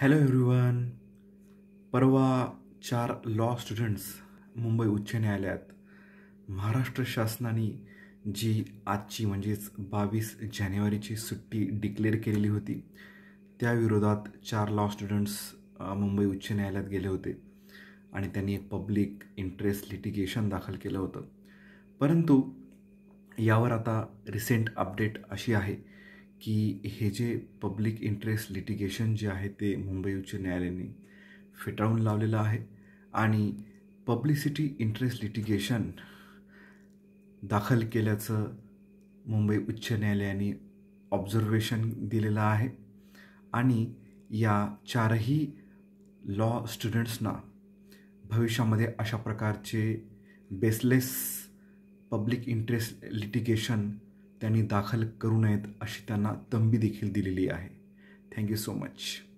hello everyone परवा चार law students Mumbai उच्च न्यायालयात महाराष्ट्र शासनाने जी आजची म्हणजेच बावीस जानेवारीची सुट्टी डिक्लेअर केलेली होती त्याविरोधात चार लॉ स्टुडंट्स मुंबई उच्च न्यायालयात गेले होते आणि त्यांनी एक पब्लिक इंटरेस्ट लिटिगेशन दाखल केलं होतं परंतु यावर आता रिसेंट अपडेट अशी आहे की हे जे पब्लिक इंटरेस्ट लिटिगेशन जे आहे ते मुंबई उच्च न्यायालयाने फेटाळून लावलेलं आहे आणि पब्लिसिटी इंटरेस्ट लिटिगेशन दाखल केल्याचं मुंबई उच्च न्यायालयाने ऑब्झर्वेशन दिलेलं आहे आणि या चारही लॉ स्टुडंट्सना भविष्यामध्ये अशा प्रकारचे बेसलेस पब्लिक इंटरेस्ट लिटिगेशन त्यांनी दाखल करू नयेत अशी त्यांना तंबी देखील दिलेली आहे थँक्यू सो मच